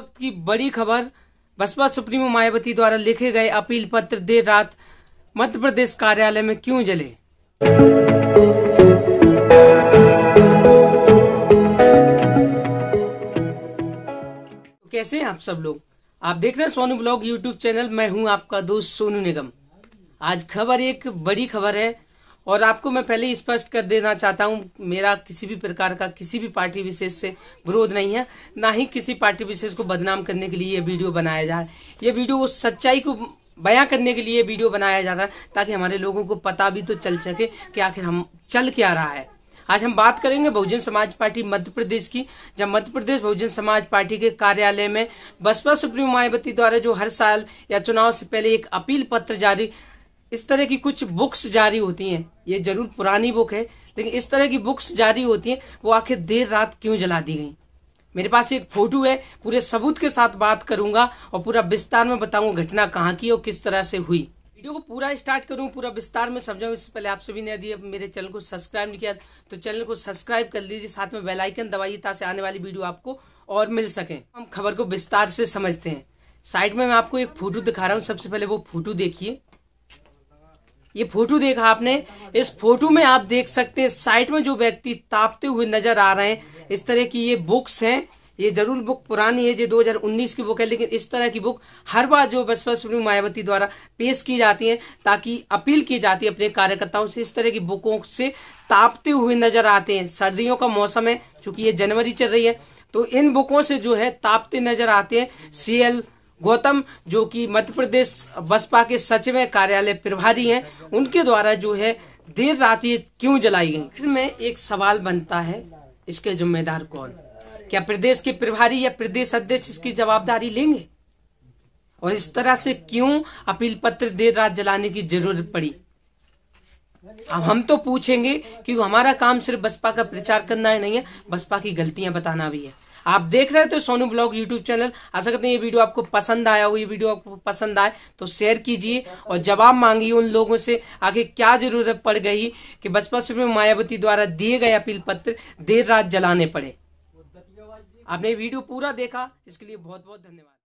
वक्त की बड़ी खबर बसपा सुप्रीमो मायावती द्वारा लिखे गए अपील पत्र देर रात मध्य प्रदेश कार्यालय में क्यों जले तो कैसे हैं आप सब लोग आप देख रहे हैं सोनू ब्लॉग यूट्यूब चैनल मैं हूं आपका दोस्त सोनू निगम आज खबर एक बड़ी खबर है और आपको मैं पहले स्पष्ट कर देना चाहता हूँ मेरा किसी भी प्रकार का किसी भी पार्टी विशेष से विरोध नहीं है ना ही किसी पार्टी विशेष को बदनाम करने के लिए ये वीडियो बनाया जा रहा है ये वीडियो उस सच्चाई को बयां करने के लिए वीडियो बनाया जा रहा है ताकि हमारे लोगों को पता भी तो चल सके कि आखिर हम चल क्या रहा है आज हम बात करेंगे बहुजन समाज पार्टी मध्य प्रदेश की जब मध्य प्रदेश बहुजन समाज पार्टी के कार्यालय में बसपा सुप्रीमो मायावती द्वारा जो हर साल या चुनाव से पहले एक अपील पत्र जारी इस तरह की कुछ बुक्स जारी होती हैं ये जरूर पुरानी बुक है लेकिन इस तरह की बुक्स जारी होती हैं वो आखिर देर रात क्यों जला दी गई मेरे पास एक फोटो है पूरे सबूत के साथ बात करूंगा और पूरा विस्तार में बताऊंगा घटना कहाँ की और किस तरह से हुई वीडियो को पूरा स्टार्ट करूँ पूरा विस्तार में समझाऊ इससे पहले आप सभी ने यदि मेरे चैनल को सब्सक्राइब नहीं किया तो चैनल को सब्सक्राइब कर लीजिए साथ में बेलाइकन दबाइए ताकि आने वाली वीडियो आपको और मिल सके हम खबर को विस्तार से समझते हैं साइड में मैं आपको एक फोटो दिखा रहा हूँ सबसे पहले वो फोटो देखिए ये फोटो देखा आपने इस फोटो में आप देख सकते हैं साइट में जो व्यक्ति तापते हुए नजर आ रहे हैं इस तरह की ये बुक्स हैं ये जरूर बुक पुरानी है जो 2019 की बुक है लेकिन इस तरह की बुक हर बार जो बसवसप्री मायावती द्वारा पेश की जाती है ताकि अपील की जाती है अपने कार्यकर्ताओं से इस तरह की बुकों से तापते हुए नजर आते हैं सर्दियों का मौसम है चूंकि ये जनवरी चल रही है तो इन बुकों से जो है तापते नजर आते हैं सीएल गौतम जो कि मध्य प्रदेश बसपा के सचिव कार्यालय प्रभारी हैं उनके द्वारा जो है देर रात ये क्यों जलाई गई फिर में एक सवाल बनता है इसके जिम्मेदार कौन क्या प्रदेश के प्रभारी या प्रदेश अध्यक्ष इसकी जवाबदारी लेंगे और इस तरह से क्यों अपील पत्र देर रात जलाने की जरूरत पड़ी अब हम तो पूछेंगे कि हमारा काम सिर्फ बसपा का प्रचार करना है नहीं है बसपा की गलतियां बताना भी है आप देख रहे थे सोनू ब्लॉग यूट्यूब चैनल आशा करते हैं ये वीडियो आपको पसंद आया हो ये वीडियो आपको पसंद आए तो शेयर कीजिए और जवाब मांगिए उन लोगों से आगे क्या जरूरत पड़ गई कि बसपा से मायावती द्वारा दिए गए अपील पत्र देर रात जलाने पड़े आपने वीडियो पूरा देखा इसके लिए बहुत बहुत धन्यवाद